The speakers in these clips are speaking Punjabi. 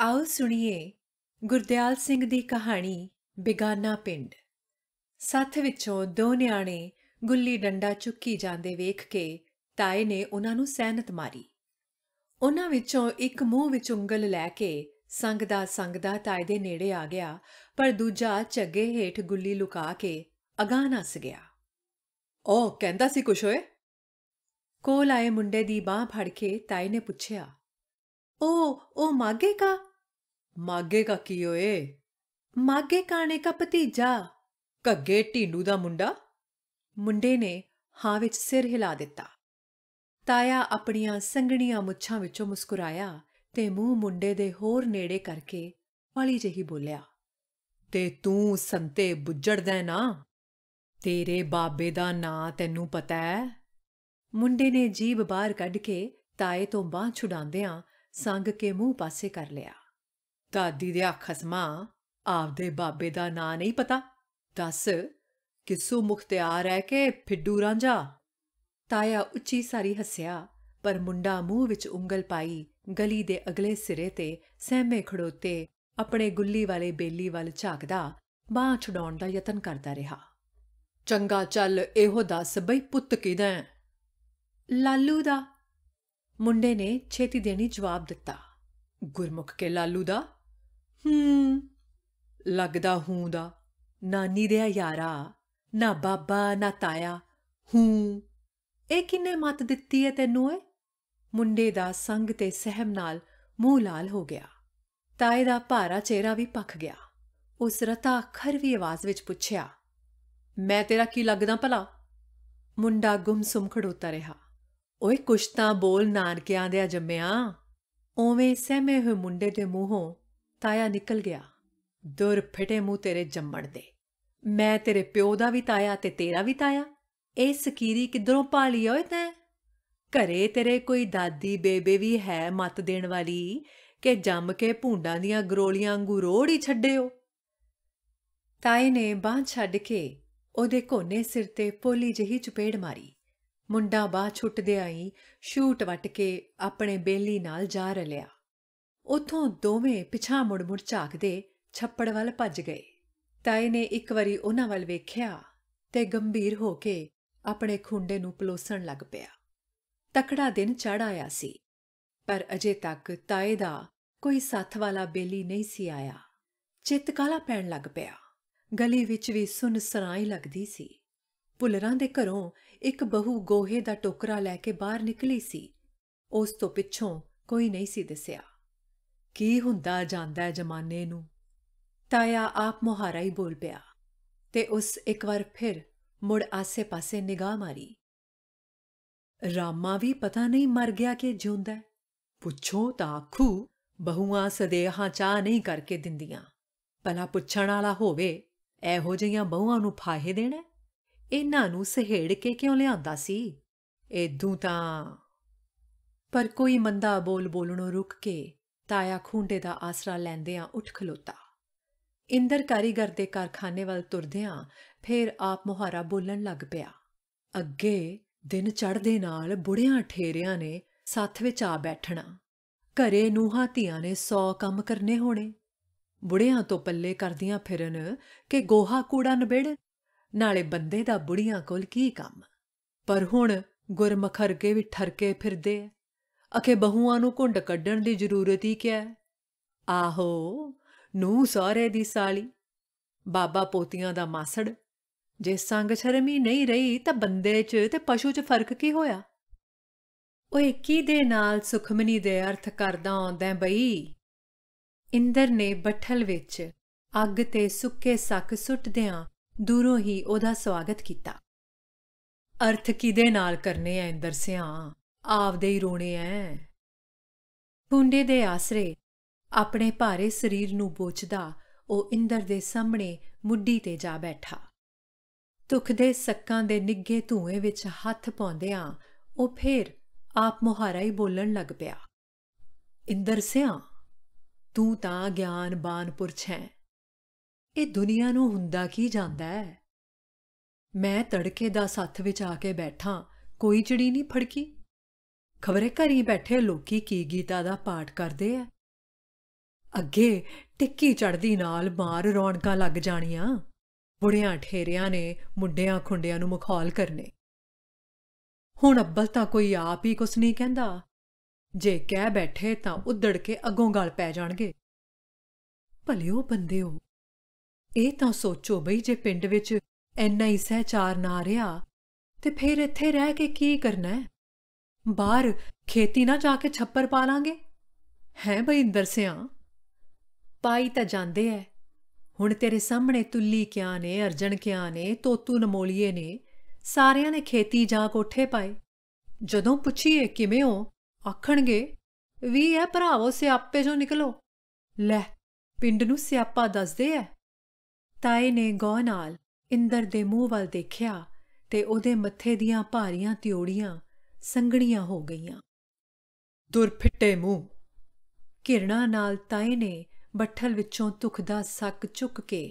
ਆਓ ਸੁਣੀਏ ਗੁਰਦਿਆਲ ਸਿੰਘ ਦੀ ਕਹਾਣੀ ਬਿਗਾਨਾ ਪਿੰਡ ਸੱਥ ਵਿੱਚੋਂ ਦੋ ਨਿਆਣੇ ਗੁੱਲੀ ਡੰਡਾ ਚੁੱਕੀ ਜਾਂਦੇ ਵੇਖ ਕੇ ਤਾਏ ਨੇ ਉਹਨਾਂ ਨੂੰ ਸਹਿਨਤ ਮਾਰੀ ਉਹਨਾਂ ਵਿੱਚੋਂ ਇੱਕ ਮੂੰਹ ਵਿੱਚ ਉਂਗਲ ਲੈ ਕੇ ਸੰਗਦਾ ਸੰਗਦਾ ਤਾਏ ਦੇ ਨੇੜੇ ਆ ਗਿਆ ਪਰ ਦੂਜਾ ਝੱਗੇ ਹੇਠ ਗੁੱਲੀ ਲੁਕਾ ਕੇ ਅਗਾਹ ਨਸ ਗਿਆ ਉਹ ਕਹਿੰਦਾ ਸੀ ਕੁਛ ਹੋਏ ਕੋਲ ਆਏ ਮੁੰਡੇ ਦੀ ਬਾਹ ਫੜ ਕੇ ਤਾਏ ਨੇ ਪੁੱਛਿਆ ਉਹ ਉਹ ਮਾਗੇ ਕਾ ਮਾਗੇ ਕਾ ਕੀ ਓਏ ਮਾਗੇ ਕਾਣੇ ਕਾ ਭਤੀਜਾ ਕੱਗੇ ਢੀਂਡੂ ਦਾ ਮੁੰਡਾ ਮੁੰਡੇ ਨੇ ਹਾਂ ਵਿੱਚ ਸਿਰ ਹਿਲਾ ਦਿੱਤਾ ਤਾਇਆ ਆਪਣੀਆਂ ਸੰਗਣੀਆਂ ਮੁੱਛਾਂ ਵਿੱਚੋਂ ਮੁਸਕਰਾਇਆ ਤੇ ਮੂੰਹ ਮੁੰਡੇ ਦੇ ਹੋਰ ਨੇੜੇ ਕਰਕੇ ਵਾਲੀ ਜਹੀ ਬੋਲਿਆ ਤੇ ਤੂੰ ਸੰਤੇ ਬੁੱਜੜਦਾ ਨਾ ਤੇਰੇ ਬਾਬੇ ਦਾ ਨਾਂ ਤੈਨੂੰ ਪਤਾ ਹੈ ਮੁੰਡੇ ਨੇ ਜੀਬ ਬਾਹਰ ਕੱਢ ਕੇ ਤਾਏ ਤੋਂ ਬਾਹ ਛੁਡਾਉਂਦਿਆਂ ਸੰਗ ਕੇ ਮੂੰਹ ਪਾਸੇ ਕਰ ਲਿਆ ਦਾਦੀ ਦੇ ਆਖਸਮਾ ਆਪਦੇ ਬਾਬੇ ਦਾ ਨਾਂ ਨਹੀਂ ਪਤਾ ਦੱਸ ਕਿਸੂ ਮੁਖਤਿਆਰ ਹੈ ਕਿ ਫਿੱਡੂ ਰਾਂਝਾ ਤਾਇਆ ਉੱਚੀ ਸਾਰੀ ਹੱਸਿਆ ਪਰ ਮੁੰਡਾ ਮੂੰਹ ਵਿੱਚ ਉਂਗਲ ਪਾਈ ਗਲੀ ਦੇ ਅਗਲੇ ਸਿਰੇ ਤੇ ਸਹਿਮੇ ਖੜੋਤੇ ਆਪਣੇ ਗੁੱਲੀ ਵਾਲੇ ਬੇਲੀ ਵੱਲ ਝਾਕਦਾ ਬਾਹ ਛਡਾਉਣ ਦਾ ਯਤਨ ਕਰਦਾ ਰਿਹਾ ਚੰਗਾ ਚੱਲ ਇਹੋ ਦੱਸ ਬਈ ਪੁੱਤ ਕਿਦਾਂ ਲਾਲੂ ਦਾ ਮੁੰਡੇ ਨੇ ਛੇਤੀ ਦੇਣੀ ਜਵਾਬ ਦਿੱਤਾ ਗੁਰਮੁਖ ਕੇ ਲਾਲੂ ਦਾ ਹੂੰ ਲੱਗਦਾ ਹੂੰ ਦਾ ਨਾਨੀ ਦੇ ਯਾਰਾ ਨਾ ਬਾਬਾ ਨਾ ਤਾਇਆ ਹੂੰ ਇਹ ਕਿੰਨੇ ਮਤ ਦਿੱਤੀ ਹੈ ਤੈਨੂੰ ਏ ਮੁੰਡੇ ਦਾ ਸੰਗ ਤੇ ਸਹਿਮ ਨਾਲ ਮੂੰਹ ਲਾਲ ਹੋ ਗਿਆ ਤਾਏ ਦਾ ਭਾਰਾ ਚਿਹਰਾ ਵੀ ਪੱਕ ਗਿਆ ਉਸ ਰਤਾ ਖਰਵੀ ਆਵਾਜ਼ ਵਿੱਚ ਪੁੱਛਿਆ ਮੈਂ ਤੇਰਾ ਕੀ ਲੱਗਦਾ ਭਲਾ ਮੁੰਡਾ ਗੁੰਮਸੁਮ ਖੜੋਤਾ ਰਿਹਾ ਓਏ ਕੁਛ ਤਾਂ ਬੋਲ ਨਾਨਕਿਆਂ ਦੇ ਜੰਮਿਆ ਓਵੇਂ ਸਹਿਮੇ ਹੋਏ ਮੁੰਡੇ ਦੇ ਮੂੰਹੋਂ ਤਾਇਆ ਨਿਕਲ ਗਿਆ ਦੁਰ ਫਟੇ ਮੂੰਹ ਤੇਰੇ ਜੰਮਣ ਦੇ ਮੈਂ ਤੇਰੇ ਪਿਓ ਦਾ ਵੀ ਤਾਇਆ ਤੇ ਤੇਰਾ ਵੀ ਤਾਇਆ ਇਹ ਸਕੀਰੀ ਕਿਧਰੋਂ ਪਾਲੀ ਓਏ ਤੈਂ ਘਰੇ ਤੇਰੇ ਕੋਈ ਦਾਦੀ ਬੇਬੇ ਵੀ ਹੈ ਮਤ ਦੇਣ ਵਾਲੀ ਕਿ ਜੰਮ ਕੇ ਭੂੰਡਾਂ ਦੀਆਂ ਗਰੋਲੀਆਂ ਵਾਂਗੂ ਰੋੜ ਹੀ ਛੱਡਿਓ ਤਾਏ ਨੇ ਬਾਹ ਛੱਡ ਕੇ ਉਹਦੇ ਕੋਨੇ ਸਿਰ ਤੇ ਪੋਲੀ ਜਹੀ ਚਪੇੜ ਮਾਰੀ ਮੁੰਡਾ ਬਾਹ ਛੁੱਟਦੇ ਆਈ ਸ਼ੂਟ ਵੱਟ ਕੇ ਆਪਣੇ ਬੇਲੀ ਨਾਲ ਜਾ ਰਲਿਆ ਉਥੋਂ ਦੋਵੇਂ ਪਿਛਾ ਮੁੜ ਮੁੜ ਝਾਕਦੇ ਛੱਪੜ ਵੱਲ ਭੱਜ ਗਏ ਤਾਏ ਨੇ ਇੱਕ ਵਾਰੀ ਉਹਨਾਂ ਵੱਲ ਵੇਖਿਆ ਤੇ ਗੰਭੀਰ ਹੋ ਕੇ ਆਪਣੇ ਖੁੰਡੇ ਨੂੰ ਪਲੋਸਣ ਲੱਗ ਪਿਆ ਤਕੜਾ ਦਿਨ ਚੜ ਆਇਆ ਸੀ ਪਰ ਅਜੇ ਤੱਕ ਤਾਏ ਦਾ ਕੋਈ ਸਾਥ ਵਾਲਾ ਬੇਲੀ ਨਹੀਂ ਸੀ ਆਇਆ ਚਿੱਤ ਕਾਲਾ ਪੈਣ ਲੱਗ ਪਿਆ ਗਲੀ ਵਿੱਚ ਵੀ ਸੁਨਸਰਾਈ ਲੱਗਦੀ ਸੀ ਪੁਲਰਾਂ ਦੇ ਘਰੋਂ ਇੱਕ ਬਹੂ ਗੋਹੇ ਦਾ ਟੋਕਰਾ ਲੈ ਕੇ ਬਾਹਰ ਨਿਕਲੀ ਸੀ ਉਸ ਤੋਂ ਪਿੱਛੋਂ ਕੋਈ ਨਹੀਂ ਸੀ ਦਿਸਿਆ ਕੀ ਹੁੰਦਾ ਜਾਂਦਾ ਜਮਾਨੇ ਨੂੰ ਤਾਇਆ ਆਪ ਮੁਹਾਰਾ ਹੀ ਬੋਲ ਪਿਆ ਤੇ ਉਸ ਇੱਕ ਵਾਰ ਫਿਰ ਮੁੜ ਆਸੇ-ਪਾਸੇ ਨਿਗਾਹ ਮਾਰੀ ਰਾਮਾ ਵੀ ਪਤਾ ਨਹੀਂ ਮਰ ਗਿਆ ਕਿ ਜਿਉਂਦਾ ਪੁੱਛੋ ਤਾਂ ਆਖੂ ਬਹੂਆਂ ਸਦੇਹਾਂ ਚਾਹ ਨਹੀਂ ਕਰਕੇ ਦਿੰਦੀਆਂ ਪਲਾ ਪੁੱਛਣ ਵਾਲਾ ਹੋਵੇ ਇਹੋ ਜਿਹੀਆਂ ਬਹੂਆਂ ਨੂੰ ਫਾਹੇ ਦੇਣਾ ਇਹਨਾਂ ਨੂੰ ਸਹੇੜ ਕੇ ਕਿਉਂ ਲਿਆਂਦਾ ਸੀ ਇਦੋਂ ਤਾਂ ਪਰ ਕੋਈ ਮੰਦਾ ਬੋਲ ਬੋਲਣੋਂ ਰੁਕ ਕੇ ਤਾਇਆ ਖੁੰਡੇ ਦਾ ਆਸਰਾ ਲੈਂਦਿਆਂ ਉੱਠ ਖਲੋਤਾ ਇੰਦਰ ਕਾਰੀਗਰ ਦੇ ਕਾਰਖਾਨੇ ਵੱਲ ਤੁਰਦਿਆਂ ਫੇਰ ਆਪ ਮੁਹਾਰਾ ਬੋਲਣ ਲੱਗ ਪਿਆ ਅੱਗੇ ਦਿਨ ਚੜ੍ਹਦੇ ਨਾਲ ਬੁੜਿਆਂ ਠੇਰਿਆਂ ਨੇ ਸਾਥ ਵਿੱਚ ਆ ਬੈਠਣਾ ਘਰੇ ਨੂਹਾਂ ਧੀਆਂ ਨੇ 100 ਕੰਮ ਕਰਨੇ ਹੋਣੇ ਬੁੜਿਆਂ ਤੋਂ ਪੱਲੇ ਕਰਦੀਆਂ ਫਿਰਨ ਕਿ ਗੋਹਾ ਕੂੜਾ ਨਬੇੜ ਨਾਲੇ ਬੰਦੇ ਦਾ ਬੁੜੀਆਂ ਕੋਲ ਕੀ ਕੰਮ ਪਰ ਹੁਣ ਗੁਰਮਖਰ ਕੇ ਵੀ ਠਰਕੇ ਫਿਰਦੇ ਐ ਅਖੇ ਬਹੂਆਂ ਨੂੰ ਘੁੰਡ ਕੱਢਣ ਦੀ ਜ਼ਰੂਰਤ ਹੀ ਕਿਆ ਆਹੋ ਨੂੰ ਸਾਰੇ ਦੀ ਸਾਲੀ ਬਾਬਾ ਪੋਤੀਆਂ ਦਾ ਮਾਸੜ ਜੇ ਸੰਗ ਸ਼ਰਮੀ ਨਹੀਂ ਰਹੀ ਤਾਂ ਬੰਦੇ 'ਚ ਤੇ ਪਸ਼ੂ 'ਚ ਫਰਕ ਕੀ ਹੋਇਆ ਉਹ ਕੀ ਦੇ ਨਾਲ ਸੁਖਮਨੀ ਦੇ ਅਰਥ ਕਰਦਾ ਆਉਂਦਾ ਬਈ ਇੰਦਰ ਨੇ ਬੱਠਲ ਵਿੱਚ ਅੱਗ ਤੇ ਸੁੱਕੇ ਸੱਕ ਸੁੱਟਦਿਆਂ ਦੂਰੋਂ ਹੀ ਉਹਦਾ ਸਵਾਗਤ ਕੀਤਾ ਅਰਥ ਕਿਦੇ ਨਾਲ ਕਰਨੇ ਐ ਇੰਦਰ ਸਿਆ ਆਪਦੇ ਹੀ ਰੋਣੇ ਐ ਪੁੰਡੇ ਦੇ ਆਸਰੇ ਆਪਣੇ ਭਾਰੇ ਸਰੀਰ ਨੂੰ ਬੋਚਦਾ ਉਹ ਇੰਦਰ ਦੇ ਸਾਹਮਣੇ ਮੁੱਢੀ ਤੇ ਜਾ ਬੈਠਾ ਤੁਖ ਦੇ ਸੱਕਾਂ ਦੇ ਨਿੱਗੇ ਧੂਏ ਵਿੱਚ ਹੱਥ ਪਾਉਂਦਿਆਂ ਉਹ ਫੇਰ ਆਪ ਮੁਹਾਰਾ ਹੀ ਬੋਲਣ ਲੱਗ ਪਿਆ ਇੰਦਰ ਸਿਆ ਤੂੰ ਤਾਂ ਗਿਆਨ ਬਾਨਪੁਰਛ ਹੈ ਇਹ ਦੁਨੀਆ ਨੂੰ ਹੁੰਦਾ ਕੀ ਜਾਂਦਾ ਹੈ ਮੈਂ ਤੜਕੇ ਦਾ ਸੱਥ ਵਿੱਚ ਆ ਕੇ ਬੈਠਾ ਕੋਈ ਚਿੜੀ ਨਹੀਂ ਫੜਕੀ ਖਬਰੇ ਘਰੀ ਬੈਠੇ ਲੋਕੀ ਕੀ ਗੀਤਾ ਦਾ ਪਾਠ ਕਰਦੇ ਆ ਅੱਗੇ ਟਿੱਕੀ ਚੜਦੀ ਨਾਲ ਮਾਰ ਰੌਣਕਾਂ ਲੱਗ ਜਾਣੀਆਂ ਬੁੜਿਆਂ ਠੇਰਿਆਂ ਨੇ ਮੁੰਡਿਆਂ ਖੁੰਡਿਆਂ ਨੂੰ ਮੁਖੌਲ ਕਰਨੇ ਹੁਣ ਅੱਬਲ ਤਾਂ ਕੋਈ ਆਪ ਹੀ ਕੁਛ ਨਹੀਂ ਕਹਿੰਦਾ ਜੇ ਕਹਿ ਬੈਠੇ ਤਾਂ ਉਦੜ ਕੇ ਅੱਗੋਂ ਗਲ ਪੈ ਜਾਣਗੇ ਭਲਿਓ ਬੰਦੇਓ ਇਹ ਤਾਂ ਸੋਚੋ ਬਈ ਜੇ ਪਿੰਡ ਵਿੱਚ ਐਨਾ ਹੀ ਸਹਿਚਾਰ ਨਾ ਰਿਹਾ ਤੇ ਫਿਰ ਇੱਥੇ ਰਹਿ ਕੇ ਕੀ ਕਰਨਾ ਹੈ ਬਾਹਰ ਖੇਤੀ ਨਾ ਜਾ ਕੇ ਛੱਪਰ ਪਾ ਲਾਂਗੇ ਹੈ ਬਈ ਇੰਦਰ ਸਿਆ ਪਾਈ ਤਾਂ ਜਾਂਦੇ ਐ ਹੁਣ ਤੇਰੇ ਸਾਹਮਣੇ ਤੁੱਲੀ ਕਿਆ ਨੇ ਅਰਜਣ ਕਿਆ ਨੇ ਤੋਤੂ ਨਮੋਲੀਏ ਨੇ ਸਾਰਿਆਂ ਨੇ ਖੇਤੀ ਜਾ ਕੋਠੇ ਪਾਏ ਜਦੋਂ ਪੁੱਛੀਏ ਕਿਵੇਂ ਹੋ ਆਖਣਗੇ ਵੀ ਐ ਭਰਾਵੋ ਸਿਆਪੇ ਜੋ ਨਿਕਲੋ ਲੈ ਪਿੰਡ ਨੂੰ ਸਿਆਪਾ ਦੱਸਦੇ ਐ ਤਾਏ ਨੇ ਗੋ ਨਾਲ ਇੰਦਰ ਦੇ ਮੂੰਹ ਵੱਲ ਦੇਖਿਆ ਤੇ ਉਹਦੇ ਮੱਥੇ ਦੀਆਂ ਭਾਰੀਆਂ ਤਿਉੜੀਆਂ ਸੰਗਣੀਆਂ ਹੋ ਗਈਆਂ ਦੁਰ ਫਿੱਟੇ ਮੂੰਹ ਕਿਰਣਾ ਨਾਲ ਤਾਏ ਨੇ ਬੱਠਲ ਵਿੱਚੋਂ ਤੁਖਦਾ ਸੱਕ ਚੁੱਕ ਕੇ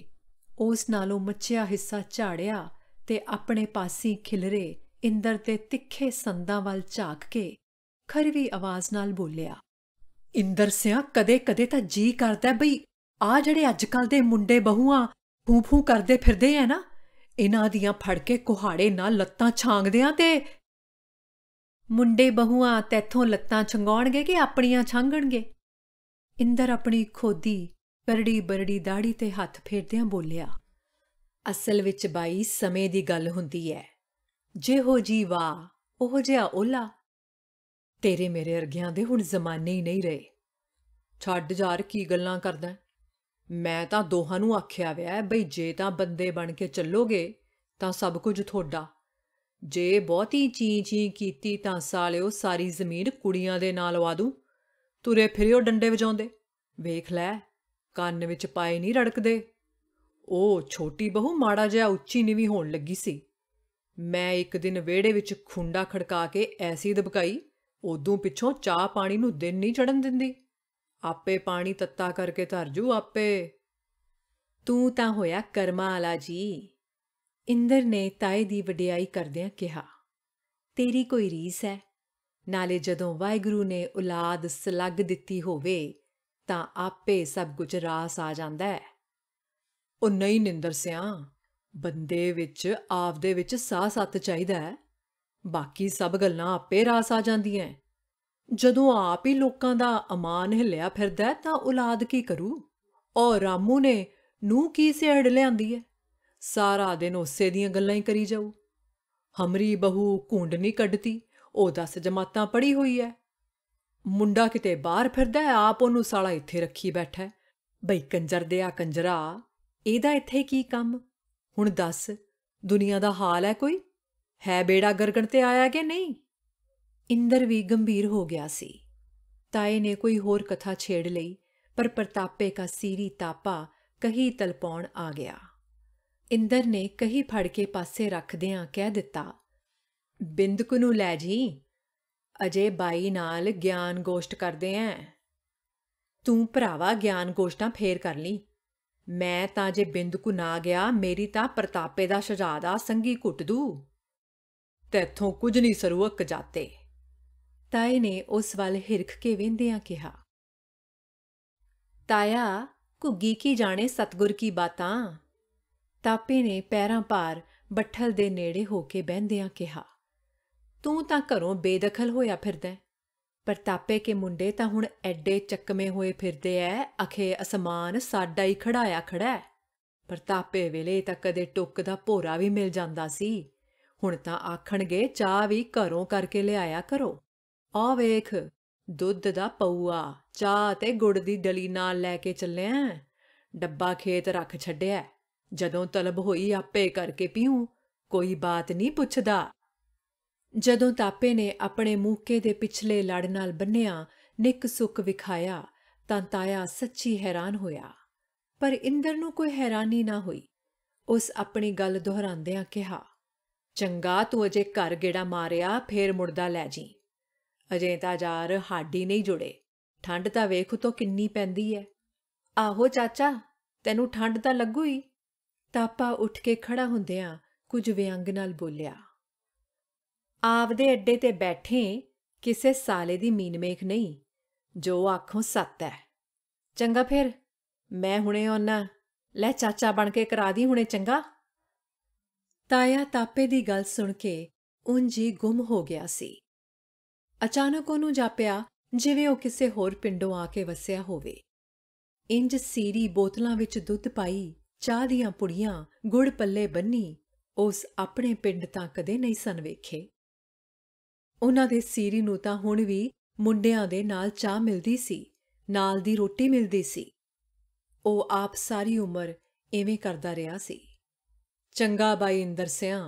ਉਸ ਨਾਲੋਂ ਮੱਚਿਆ ਹਿੱਸਾ ਝਾੜਿਆ ਤੇ ਆਪਣੇ ਪਾਸੀ ਖਿਲਰੇ ਇੰਦਰ ਤੇ ਤਿੱਖੇ ਸੰਦਾਂ ਵੱਲ ਝਾਕ ਕੇ ਖਰਵੀ ਆਵਾਜ਼ ਨਾਲ ਬੋਲਿਆ ਇੰਦਰ ਸਿਆ ਕਦੇ ਕਦੇ ਤਾਂ ਜੀ ਕਰਦਾ ਬਈ ਆ ਜਿਹੜੇ ਅੱਜਕੱਲ ਦੇ ਮੁੰਡੇ ਬਹੂਆਂ ਫੂਫੂ ਕਰਦੇ ਫਿਰਦੇ ਐ ਨਾ ਇਹਨਾਂ ਦੀਆਂ ਫੜ ਕੇ ਕੁਹਾੜੇ ਨਾਲ ਲੱਤਾਂ ਛਾਂਗਦਿਆਂ ਤੇ ਮੁੰਡੇ ਬਹੂਆਂ ਤੈਥੋਂ ਲੱਤਾਂ ਛੰਗਾਉਣਗੇ ਕਿ ਆਪਣੀਆਂ ਛਾਂਗਣਗੇ ਇੰਦਰ ਆਪਣੀ ਖੋਦੀ ਕਰੜੀ ਬਰੜੀ ਦਾੜੀ ਤੇ ਹੱਥ ਫੇਰਦਿਆਂ ਬੋਲਿਆ ਅਸਲ ਵਿੱਚ ਬਾਈ ਸਮੇਂ ਦੀ ਗੱਲ ਹੁੰਦੀ ਐ ਜਿਹੋ ਜੀ ਵਾ ਉਹ ਜਿਹਾ ਓਲਾ ਤੇਰੇ ਮੇਰੇ ਅਰਗਿਆਂ ਦੇ ਹੁਣ ਜ਼ਮਾਨੇ ਹੀ ਨਹੀਂ ਰਹੇ ਛੱਡ ਜਾਰ ਕੀ ਗੱਲਾਂ ਕਰਦਾ ਮੈਂ ਤਾਂ ਦੋਹਾਂ ਨੂੰ ਆਖਿਆ ਵਿਆ ਬਈ ਜੇ ਤਾਂ ਬੰਦੇ ਬਣ ਕੇ ਚੱਲੋਗੇ ਤਾਂ ਸਭ ਕੁਝ ਤੁਹਾਡਾ ਜੇ ਬਹੁਤੀ ਚੀਂ-ਚੀਂ ਕੀਤੀ ਤਾਂ ਸਾਲਿਓ ਸਾਰੀ ਜ਼ਮੀਨ ਕੁੜੀਆਂ ਦੇ ਨਾਲ ਲਵਾ ਦੂੰ ਤੁਰੇ ਫਿਰਿਓ ਡੰਡੇ ਵਜਾਉਂਦੇ ਵੇਖ ਲੈ ਕੰਨ ਵਿੱਚ ਪਾਏ ਨਹੀਂ ਰੜਕਦੇ ਉਹ ਛੋਟੀ ਬਹੂ ਮਾੜਾ ਜਿਹਾ ਉੱਚੀ ਨੀਵੀਂ ਹੋਣ ਲੱਗੀ ਸੀ ਮੈਂ ਇੱਕ ਦਿਨ ਵਿਹੜੇ ਵਿੱਚ ਖੁੰਡਾ ਖੜਕਾ ਕੇ ਐਸੀ ਦਬਕਾਈ ਉਦੋਂ ਪਿੱਛੋਂ ਚਾਹ ਪਾਣੀ ਨੂੰ ਦਿਨ ਨਹੀਂ ਚੜਨ ਦਿੰਦੀ ਆਪੇ ਪਾਣੀ ਤੱਤਾ ਕਰਕੇ ਧਰ ਜੂ ਆਪੇ ਤੂੰ ਤਾਂ ਹੋਇਆ ਕਰਮਾ ਵਾਲਾ ਜੀ ਇੰਦਰ ਨੇ ਤਾਏ ਦੀ ਵਡਿਆਈ ਕਰਦਿਆਂ ਕਿਹਾ ਤੇਰੀ ਕੋਈ ਰੀਸ ਹੈ ਨਾਲੇ ਜਦੋਂ ਵਾਹਿਗੁਰੂ ਨੇ ਔਲਾਦ ਸਲੱਗ ਦਿੱਤੀ ਹੋਵੇ ਤਾਂ ਆਪੇ ਸਭ ਕੁਝ ਰਾਸ ਆ ਜਾਂਦਾ ਹੈ ਉਹ ਨਹੀਂ ਨਿੰਦਰ ਸਿਆ ਬੰਦੇ ਵਿੱਚ ਆਪਦੇ ਵਿੱਚ ਸਾਹ ਸੱਤ ਚਾਹੀਦਾ ਹੈ ਬਾਕੀ ਸਭ ਗੱਲਾਂ ਆਪੇ ਰਾਸ ਆ ਜਾਂਦੀਆਂ ਜਦੋਂ ਆਪ ਹੀ ਲੋਕਾਂ ਦਾ ਅਮਾਨ ਹਿੱਲਿਆ ਫਿਰਦਾ ਤਾਂ ਔਲਾਦ ਕੀ ਕਰੂ ਔਰ ਰਾਮੂ ਨੇ ਨੂੰ ਕੀ ਸਿਹੜ ਲਿਆਂਦੀ ਐ ਸਾਰਾ ਦਿਨ ਉਸੇ ਦੀਆਂ ਗੱਲਾਂ ਹੀ ਕਰੀ ਜਾਊ ਹਮਰੀ ਬਹੂ ਕੁੰਡ ਨਹੀਂ ਕੱਢਦੀ ਉਹ ਦਸ ਜਮਾਤਾਂ ਪੜੀ ਹੋਈ ਐ ਮੁੰਡਾ ਕਿਤੇ ਬਾਹਰ ਫਿਰਦਾ ਆਪ ਉਹਨੂੰ ਸਾਲਾ ਇੱਥੇ ਰੱਖੀ ਬੈਠਾ ਬਈ ਕੰਜਰ ਦੇ ਆ ਕੰਜਰਾ ਇਹਦਾ ਇੱਥੇ ਕੀ ਕੰਮ ਹੁਣ ਦੱਸ ਦੁਨੀਆ ਦਾ ਹਾਲ ਐ ਕੋਈ ਹੈ ਬੇੜਾ ਗਰਗਣ ਤੇ ਆਇਆ ਕਿ ਨਹੀਂ ਇੰਦਰ ਵੀ ਗੰਭੀਰ ਹੋ ਗਿਆ ਸੀ ਤਾਏ ਨੇ ਕੋਈ ਹੋਰ ਕਥਾ ਛੇੜ ਲਈ ਪਰ ਪ੍ਰਤਾਪੇ ਕਾ ਸੀਰੀ ਤਾਪਾ ਕਹੀ ਤਲਪਾਉਣ ਆ ਗਿਆ ਇੰਦਰ ਨੇ ਕਹੀ ਫੜ ਕੇ ਪਾਸੇ ਰੱਖਦਿਆਂ ਕਹਿ ਦਿੱਤਾ ਬਿੰਦਕ ਨੂੰ ਲੈ ਜੀ ਅਜੇ ਬਾਈ ਨਾਲ ਗਿਆਨ ਗੋਸ਼ਟ ਕਰਦੇ ਐ ਤੂੰ ਭਰਾਵਾ ਗਿਆਨ ਗੋਸ਼ਟਾਂ ਫੇਰ ਕਰ ਲਈ ਮੈਂ ਤਾਂ ਜੇ ਬਿੰਦਕੂ ਨਾ ਗਿਆ ਮੇਰੀ ਤਾਂ ਪ੍ਰਤਾਪੇ ਦਾ ਸ਼ਹਜ਼ਾਦਾ ਸੰਗੀ ਘੁੱਟ ਦੂ ਤੇਥੋਂ ਕੁਝ ਨਹੀਂ ਸਰੂਕ ਜਾਤੇ ਤਾਏ ਨੇ ਉਸ ਵੱਲ ਹਿਰਖ ਕੇ ਵਿੰਦਿਆਂ ਕਿਹਾ ਤਾਇਆ ਕੁੱਗੀ ਕੀ ਜਾਣੇ ਸਤਗੁਰ ਕੀ ਬਾਤਾਂ ਤਾਪੇ ਨੇ ਪੈਰਾਂ ਪਾਰ ਬੱਠਲ ਦੇ ਨੇੜੇ ਹੋ ਕੇ ਬਹਿੰਦਿਆਂ ਕਿਹਾ ਤੂੰ ਤਾਂ ਘਰੋਂ ਬੇਦਖਲ ਹੋਇਆ ਫਿਰਦਾ ਪਰ ਤਾਪੇ ਕੇ ਮੁੰਡੇ ਤਾਂ ਹੁਣ ਐਡੇ ਚੱਕਮੇ ਹੋਏ ਫਿਰਦੇ ਐ ਅਖੇ ਅਸਮਾਨ ਸਾਡਾ ਹੀ ਖੜਾਇਆ ਖੜਾ ਪਰ ਤਾਪੇ ਵੇਲੇ ਤਾਂ ਕਦੇ ਟੁੱਕ ਦਾ ਭੋਰਾ ਵੀ ਮਿਲ ਜਾਂਦਾ ਸੀ ਹੁਣ ਤਾਂ ਆਖਣਗੇ ਚਾਹ ਵੀ ਘਰੋਂ ਕਰਕੇ ਲਿਆਇਆ ਕਰੋ ਆ ਵੇਖ ਦੁੱਧ ਦਾ ਪਊਆ ਚਾਹ ਤੇ ਗੁੜ ਦੀ ਡਲੀ ਨਾਲ ਲੈ ਕੇ ਚੱਲਿਆ ਡੱਬਾ ਖੇਤ ਰੱਖ ਛੱਡਿਆ ਜਦੋਂ ਤਲਬ ਹੋਈ ਆਪੇ ਕਰਕੇ ਪੀਉ ਕੋਈ ਬਾਤ ਨਹੀਂ ਪੁੱਛਦਾ ਜਦੋਂ ਤਾਪੇ ਨੇ ਆਪਣੇ ਮੂਕੇ ਦੇ ਪਿਛਲੇ ਲੜ ਨਾਲ ਬੰਨਿਆ ਨਿੱਕ ਸੁੱਕ ਵਿਖਾਇਆ ਤਾਂ ਤਾਇਆ ਸੱਚੀ ਹੈਰਾਨ ਹੋਇਆ ਪਰ ਇੰਦਰ ਨੂੰ ਕੋਈ ਹੈਰਾਨੀ ਨਾ ਹੋਈ ਉਸ ਆਪਣੀ ਗੱਲ ਦੁਹਰਾਉਂਦਿਆਂ ਕਿਹਾ ਚੰਗਾ ਤੂੰ ਅਜੇ ਘਰ ਗੇੜਾ ਮਾਰਿਆ ਫੇਰ ਮੁਰਦਾ ਲੈ ਜੀ ਅਜੇ ਤਾਂ ਜਾਰ ਹਾਡੀ ਨਹੀਂ ਜੁੜੇ ਠੰਡ ਤਾਂ ਵੇਖ ਤੋ ਕਿੰਨੀ ਪੈਂਦੀ ਐ ਆਹੋ ਚਾਚਾ ਤੈਨੂੰ ਠੰਡ ਤਾਂ ਲੱਗੂ ਹੀ ਤਾਪਾ ਉੱਠ ਕੇ ਖੜਾ ਹੁੰਦਿਆਂ ਕੁਝ ਵਿਅੰਗ ਨਾਲ ਬੋਲਿਆ ਆਪਦੇ ਅੱਡੇ ਤੇ ਬੈਠੇ ਕਿਸੇ ਸਾਲੇ ਦੀ ਮੀਨਮੇਖ ਨਹੀਂ ਜੋ ਆਖੋਂ ਸੱਤ ਐ ਚੰਗਾ ਫਿਰ ਮੈਂ ਹੁਣੇ ਆਉਣਾ ਲੈ ਚਾਚਾ ਬਣ ਕੇ ਕਰਾ ਦੀ ਹੁਣੇ ਚੰਗਾ ਤਾਇਆ ਤਾਪੇ ਦੀ ਗੱਲ ਸੁਣ ਕੇ ਉਂਝ ਹੀ ਗੁੰਮ ਹੋ ਗਿਆ ਸੀ ਅਚਾਨਕ ਉਹਨੂੰ ਜਾਪਿਆ ਜਿਵੇਂ ਉਹ ਕਿਸੇ ਹੋਰ ਪਿੰਡੋਂ ਆ ਕੇ ਵਸਿਆ ਹੋਵੇ ਇੰਜ ਸੀਰੀ ਬੋਤਲਾਂ ਵਿੱਚ ਦੁੱਧ ਪਾਈ ਚਾਹ ਦੀਆਂ ਪੁੜੀਆਂ ਗੁੜ ਪੱਲੇ ਬੰਨੀ ਉਸ ਆਪਣੇ ਪਿੰਡ ਤਾਂ ਕਦੇ ਨਹੀਂ ਸਨ ਵੇਖੇ ਉਹਨਾਂ ਦੇ ਸੀਰੀ ਨੂੰ ਤਾਂ ਹੁਣ ਵੀ ਮੁੰਡਿਆਂ ਦੇ ਨਾਲ ਚਾਹ ਮਿਲਦੀ ਸੀ ਨਾਲ ਦੀ ਰੋਟੀ ਮਿਲਦੀ ਸੀ ਉਹ ਆਪ ਸਾਰੀ ਉਮਰ ਐਵੇਂ ਕਰਦਾ ਰਿਹਾ ਸੀ ਚੰਗਾ ਬਾਈ ਇੰਦਰ ਸਿਆ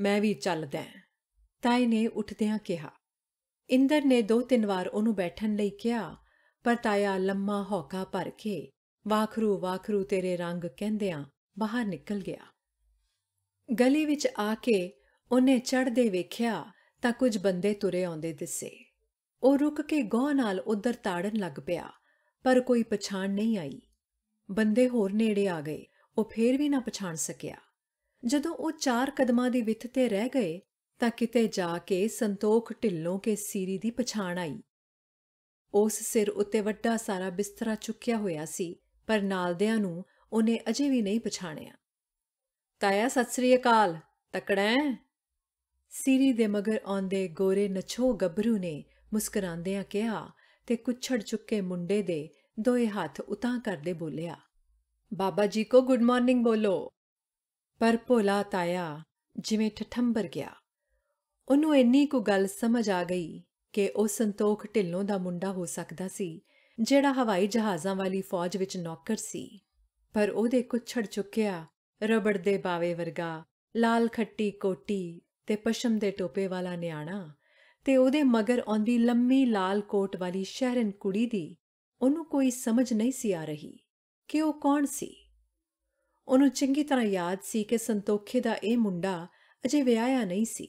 ਮੈਂ ਵੀ ਚੱਲਦਾ ਤਾਈ ਨੇ ਉੱਠਦਿਆਂ ਕਿਹਾ ਇੰਦਰ ਨੇ ਦੋ ਤਿੰਨ ਵਾਰ ਉਹਨੂੰ ਬੈਠਣ ਲਈ ਕਿਹਾ ਪਰ ਤਾਇਆ ਲੰਮਾ ਹੌਕਾ ਭਰ ਕੇ ਵਾਖਰੂ ਵਾਖਰੂ ਤੇਰੇ ਰੰਗ ਕਹਿੰਦਿਆਂ ਬਾਹਰ ਨਿਕਲ ਗਿਆ ਗਲੀ ਵਿੱਚ ਆ ਕੇ ਉਹਨੇ ਚੜਦੇ ਵੇਖਿਆ ਤਾਂ ਕੁਝ ਬੰਦੇ ਤੁਰੇ ਆਉਂਦੇ ਦਿਸੇ ਉਹ ਰੁਕ ਕੇ ਗੋਹ ਨਾਲ ਉਧਰ ਤਾੜਨ ਲੱਗ ਪਿਆ ਪਰ ਕੋਈ ਪਛਾਣ ਨਹੀਂ ਆਈ ਬੰਦੇ ਹੋਰ ਨੇੜੇ ਆ ਗਏ ਉਹ ਫੇਰ ਵੀ ਨਾ ਪਛਾਣ ਸਕਿਆ ਜਦੋਂ ਉਹ ਚਾਰ ਕਦਮਾਂ ਦੀ ਵਿੱਥ ਤੇ ਰਹਿ ਗਏ ਤਾਂ ਕਿਤੇ ਜਾ ਕੇ ਸੰਤੋਖ ਢਿੱਲੋਂ ਕੇ ਸੀਰੀ ਦੀ ਪਛਾਣ ਆਈ ਉਸ ਸਿਰ ਉੱਤੇ ਵੱਡਾ ਸਾਰਾ ਬਿਸਤਰਾ ਚੁੱਕਿਆ ਹੋਇਆ ਸੀ ਪਰ ਨਾਲਦਿਆਂ ਨੂੰ ਉਹਨੇ ਅਜੇ ਵੀ ਨਹੀਂ ਪਛਾਣਿਆ ਤਾਇਆ ਸਤਿ ਸ੍ਰੀ ਅਕਾਲ ਤਕੜਾ ਸੀਰੀ ਦੇ ਮਗਰ ਆਉਂਦੇ ਗੋਰੇ ਨਛੋ ਗੱਭਰੂ ਨੇ ਮੁਸਕਰਾਉਂਦਿਆਂ ਕਿਹਾ ਤੇ ਕੁਛੜ ਚੁੱਕੇ ਮੁੰਡੇ ਦੇ ਦੋਏ ਹੱਥ ਉਤਾਂ ਕਰਦੇ ਬੋਲਿਆ ਬਾਬਾ ਜੀ ਕੋ ਗੁੱਡ ਮਾਰਨਿੰਗ ਬੋਲੋ ਪਰ ਭੋਲਾ ਤਾਇਆ ਜਿਵੇਂ ਠਠੰਬਰ ਗਿਆ ਉਹਨੂੰ ਇੰਨੀ ਕੁ ਗੱਲ ਸਮਝ ਆ ਗਈ ਕਿ ਉਹ ਸੰਤੋਖ ਢਿੱਲੋਂ ਦਾ ਮੁੰਡਾ ਹੋ ਸਕਦਾ ਸੀ ਜਿਹੜਾ ਹਵਾਈ ਜਹਾਜ਼ਾਂ ਵਾਲੀ ਫੌਜ ਵਿੱਚ ਨੌਕਰ ਸੀ ਪਰ ਉਹਦੇ ਕੁਛੜ ਚੁੱਕਿਆ ਰਬੜ ਦੇ ਬਾਵੇ ਵਰਗਾ ਲਾਲ ਖੱਟੀ ਕੋਟੀ ਤੇ ਪਸ਼ਮ ਦੇ ਟੋਪੇ ਵਾਲਾ ਨਿਆਣਾ ਤੇ ਉਹਦੇ ਮਗਰ ਆਉਂਦੀ ਲੰਮੀ ਲਾਲ ਕੋਟ ਵਾਲੀ ਸ਼ਹਿਰਨ ਕੁੜੀ ਦੀ ਉਹਨੂੰ ਕੋਈ ਸਮਝ ਨਹੀਂ ਸੀ ਆ ਰਹੀ ਕਿ ਉਹ ਕੌਣ ਸੀ ਉਹਨੂੰ ਚੰਗੀ ਤਰ੍ਹਾਂ ਯਾਦ ਸੀ ਕਿ ਸੰਤੋਖੇ ਦਾ ਇਹ ਮੁੰਡਾ ਅਜੇ ਵਿਆਹਿਆ ਨਹੀਂ ਸੀ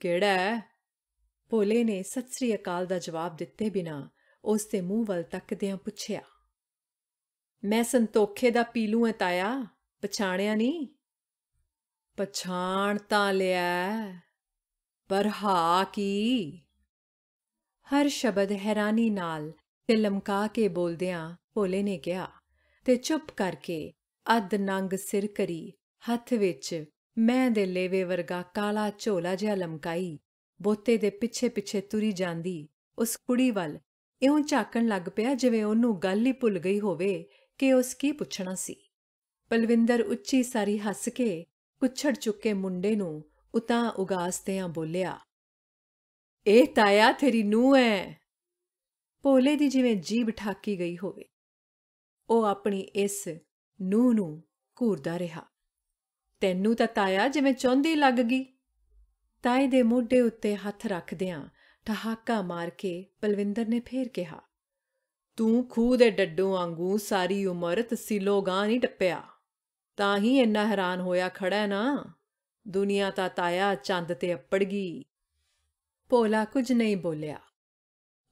ਕਿਹੜਾ ਹੈ ਭੋਲੇ ਨੇ ਸਤਿ ਸ੍ਰੀ ਅਕਾਲ ਦਾ ਜਵਾਬ ਦਿੱਤੇ ਬਿਨਾ ਉਸ ਦੇ ਮੂੰਹ ਵੱਲ ਤੱਕਦਿਆਂ ਪੁੱਛਿਆ ਮੈਂ ਸੰਤੋਖੇ ਦਾ ਪੀਲੂ ਹਾਂ ਤਾਇਆ ਪਛਾਣਿਆ ਨਹੀਂ ਪਛਾਣ ਤਾਂ ਲਿਆ ਪਰ ਹਾ ਕੀ ਹਰ ਸ਼ਬਦ ਹੈਰਾਨੀ ਨਾਲ ਤੇ ਲਮਕਾ ਕੇ ਬੋਲਦਿਆਂ ਭੋਲੇ ਨੇ ਕਿਹਾ ਤੇ ਚੁੱਪ ਕਰਕੇ ਅੱਧ ਨੰਗ ਸਿਰ ਕਰੀ ਹੱਥ ਵਿੱਚ ਮੈਂ ਦੇ ਲੇਵੇ ਵਰਗਾ ਕਾਲਾ ਝੋਲਾ ਜਿਹਾ ਲਮਕਾਈ ਬੋਤੇ ਦੇ ਪਿੱਛੇ ਪਿੱਛੇ ਤੁਰੀ ਜਾਂਦੀ ਉਸ ਕੁੜੀ ਵੱਲ ਇਉਂ ਝਾਕਣ ਲੱਗ ਪਿਆ ਜਿਵੇਂ ਉਹਨੂੰ ਗੱਲ ਹੀ ਭੁੱਲ ਗਈ ਹੋਵੇ ਕਿ ਉਸ ਕੀ ਪੁੱਛਣਾ ਸੀ ਪਲਵਿੰਦਰ ਉੱਚੀ ਸਾਰੀ ਹੱਸ ਕੇ ਕੁਛੜ ਚੁੱਕੇ ਮੁੰਡੇ ਨੂੰ ਉਤਾਂ ਆ ਬੋਲਿਆ ਇਹ ਤਾਇਆ ਤੇਰੀ ਨੂੰ ਐ ਪੋਲੇ ਦੀ ਜਿਵੇਂ ਜੀਬ ਠਾਕੀ ਗਈ ਹੋਵੇ ਉਹ ਆਪਣੀ ਇਸ ਨੂੰ ਨੂੰ ਘੂਰਦਾ ਰਿਹਾ ਤੈਨੂੰ ਤਾਂ ਤਾਇਆ ਜਿਵੇਂ ਚੌਂਦੀ ਲੱਗ ਗਈ ਤਾਏ ਦੇ ਮੋਢੇ ਉੱਤੇ ਹੱਥ ਰੱਖਦਿਆਂ ਠਹਾਕਾ ਮਾਰ ਕੇ ਬਲਵਿੰਦਰ ਨੇ ਫੇਰ ਕਿਹਾ ਤੂੰ ਖੂਹ ਦੇ ਡੱਡੂ ਵਾਂਗੂ ਸਾਰੀ ਉਮਰ ਤਸੀਲੋ ਗਾਂ ਨਹੀਂ ਟੱਪਿਆ ਤਾਂ ਹੀ ਇੰਨਾ ਹੈਰਾਨ ਹੋਇਆ ਖੜਾ ਨਾ ਦੁਨੀਆ ਤਾਂ ਤਾਇਆ ਚੰਦ ਤੇ ਅੱਪੜ ਗਈ ਪੋਲਾ ਕੁਝ ਨਹੀਂ ਬੋਲਿਆ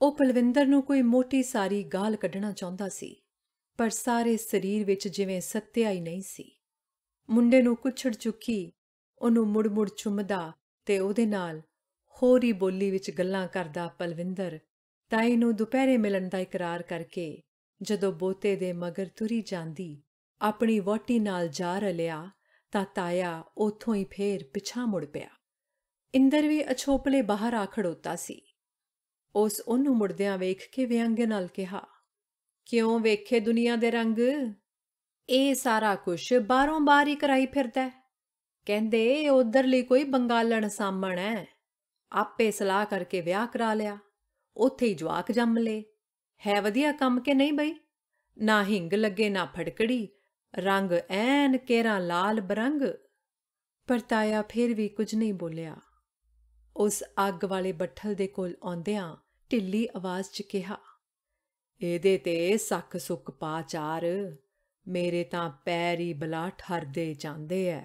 ਉਹ ਪਲਵਿੰਦਰ ਨੂੰ ਕੋਈ ਮੋਟੀ ਸਾਰੀ ਗਾਲ ਕੱਢਣਾ ਚਾਹੁੰਦਾ ਸੀ ਪਰ ਸਾਰੇ ਸਰੀਰ ਵਿੱਚ ਜਿਵੇਂ ਸੱਤਿਆ ਹੀ ਨਹੀਂ ਸੀ ਮੁੰਡੇ ਨੂੰ ਕੁਛੜ ਚੁੱਕੀ ਉਹਨੂੰ ਮੁੜ-ਮੁੜ ਚੁੰਮਦਾ ਤੇ ਉਹਦੇ ਨਾਲ ਹੋਰੀ ਬੋਲੀ ਵਿੱਚ ਗੱਲਾਂ ਕਰਦਾ ਪਲਵਿੰਦਰ ਤਾਈ ਨੂੰ ਦੁਪਹਿਰੇ ਮਿਲਣ ਦਾ ਇਕਰਾਰ ਕਰਕੇ ਜਦੋਂ ਬੋਤੇ ਦੇ ਮਗਰ ਤੁਰੀ ਜਾਂਦੀ ਆਪਣੀ ਵਾਟੀ ਨਾਲ ਜਾ ਰਲਿਆ ਤਾਂ ਤਾਇਆ ਉਥੋਂ ਹੀ ਫੇਰ ਪਿਛਾ ਮੁੜ ਪਿਆ ਇੰਦਰ ਵੀ ਅਛੋਪਲੇ ਬਾਹਰ ਆ ਖੜੋਤਾ ਸੀ ਉਸ ਉਹਨੂੰ ਮੁੜਦਿਆਂ ਵੇਖ ਕੇ ਵਿਅੰਗ ਨਾਲ ਕਿਹਾ ਕਿਉਂ ਵੇਖੇ ਦੁਨੀਆ ਦੇ ਰੰਗ ਇਹ ਸਾਰਾ ਕੁਝ ਬਾਰੋਂ-ਬਾਰ ਹੀ ਕਰਾਈ ਫਿਰਦਾ ਕਹਿੰਦੇ ਉਧਰਲੀ ਕੋਈ ਬੰਗਾਲਣ ਸਾਹਮਣ ਹੈ ਆਪੇ ਸਲਾਹ ਕਰਕੇ ਵਿਆਹ ਕਰਾ ਲਿਆ ਉੱਥੇ ਹੀ ਜਵਾਕ ਜੰਮ ਲੇ ਹੈ ਵਧੀਆ ਕੰਮ ਕਿ ਨਹੀਂ ਬਈ ਨਾ ਹਿੰਗ ਲੱਗੇ ਨਾ ਫੜਕੜੀ ਰੰਗ ਐਨ ਕੇਰਾ ਲਾਲ ਬਰੰਗ ਪਰਤਾਇਆ ਫਿਰ ਵੀ ਕੁਝ ਨਹੀਂ ਬੋਲਿਆ ਉਸ ਅੱਗ ਵਾਲੇ ਬੱਠਲ ਦੇ ਕੋਲ ਆਉਂਦਿਆਂ ਢਿੱਲੀ ਆਵਾਜ਼ 'ਚ ਕਿਹਾ ਇਹਦੇ ਤੇ ਸੱਖ ਸੁੱਕ ਪਾ ਚਾਰ ਮੇਰੇ ਤਾਂ ਪੈਰ ਹੀ ਬਲਾ ਠਰਦੇ ਜਾਂਦੇ ਐ